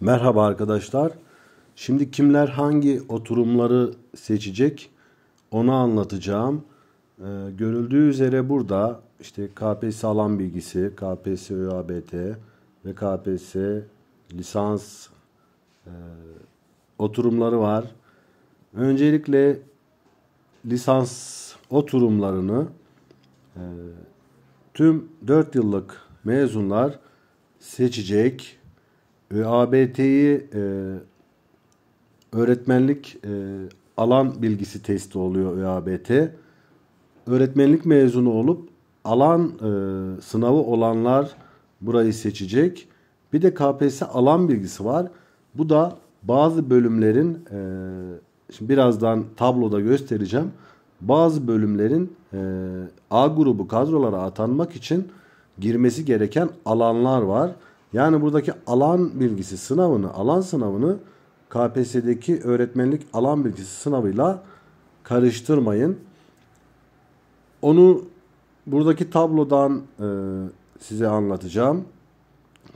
Merhaba arkadaşlar. Şimdi kimler hangi oturumları seçecek onu anlatacağım. Ee, görüldüğü üzere burada işte KPSS alan bilgisi, KPSS ÖABT ve KPSS lisans e, oturumları var. Öncelikle lisans oturumlarını e, tüm 4 yıllık mezunlar seçecek ve e, öğretmenlik e, alan bilgisi testi oluyor ÖABT. Öğretmenlik mezunu olup alan e, sınavı olanlar burayı seçecek. Bir de KPSS alan bilgisi var. Bu da bazı bölümlerin e, şimdi birazdan tabloda göstereceğim. Bazı bölümlerin e, A grubu kadrolara atanmak için girmesi gereken alanlar var. Yani buradaki alan bilgisi sınavını, alan sınavını KPSS'deki öğretmenlik alan bilgisi sınavıyla karıştırmayın. Onu buradaki tablodan e, size anlatacağım.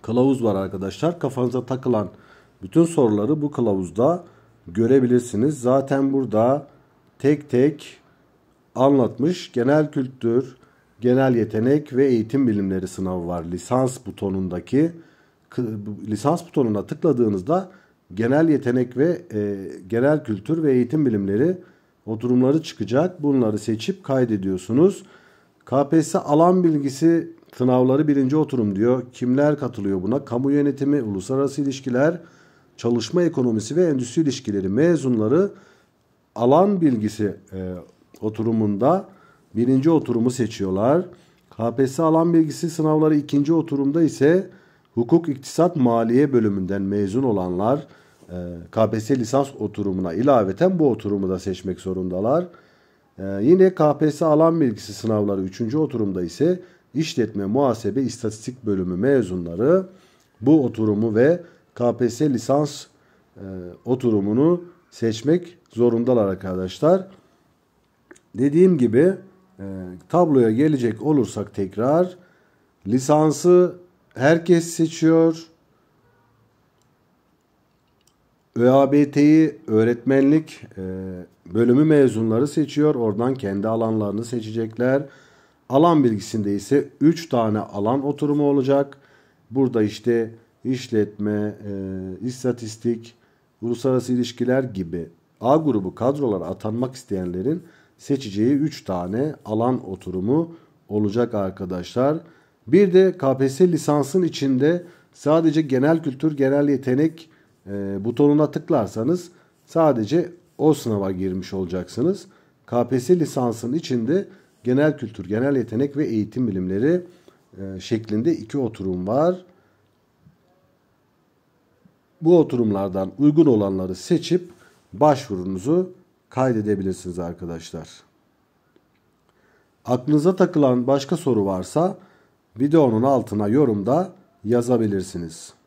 Kılavuz var arkadaşlar. Kafanıza takılan bütün soruları bu kılavuzda görebilirsiniz. Zaten burada tek tek anlatmış genel kültür, genel yetenek ve eğitim bilimleri sınavı var. Lisans butonundaki lisans butonuna tıkladığınızda genel yetenek ve e, genel kültür ve eğitim bilimleri oturumları çıkacak. Bunları seçip kaydediyorsunuz. KPSS alan bilgisi sınavları birinci oturum diyor. Kimler katılıyor buna? Kamu yönetimi, uluslararası ilişkiler, çalışma ekonomisi ve endüstri ilişkileri mezunları alan bilgisi e, oturumunda birinci oturumu seçiyorlar. KPSS alan bilgisi sınavları ikinci oturumda ise hukuk, iktisat, maliye bölümünden mezun olanlar e, KPSS lisans oturumuna ilaveten bu oturumu da seçmek zorundalar. E, yine KPSS alan bilgisi sınavları üçüncü oturumda ise işletme, muhasebe, istatistik bölümü mezunları bu oturumu ve KPSS lisans e, oturumunu seçmek zorundalar arkadaşlar. Dediğim gibi e, tabloya gelecek olursak tekrar lisansı herkes seçiyor. ÖABT'yi öğretmenlik e, bölümü mezunları seçiyor. Oradan kendi alanlarını seçecekler. Alan bilgisinde ise 3 tane alan oturumu olacak. Burada işte işletme, e, istatistik, uluslararası ilişkiler gibi A grubu kadrolara atanmak isteyenlerin seçeceği 3 tane alan oturumu olacak arkadaşlar. Bir de KPSS lisansın içinde sadece genel kültür, genel yetenek e, butonuna tıklarsanız sadece o sınava girmiş olacaksınız. KPSS lisansın içinde genel kültür, genel yetenek ve eğitim bilimleri e, şeklinde iki oturum var. Bu oturumlardan uygun olanları seçip başvurunuzu kaydedebilirsiniz arkadaşlar. Aklınıza takılan başka soru varsa videonun altına yorumda yazabilirsiniz.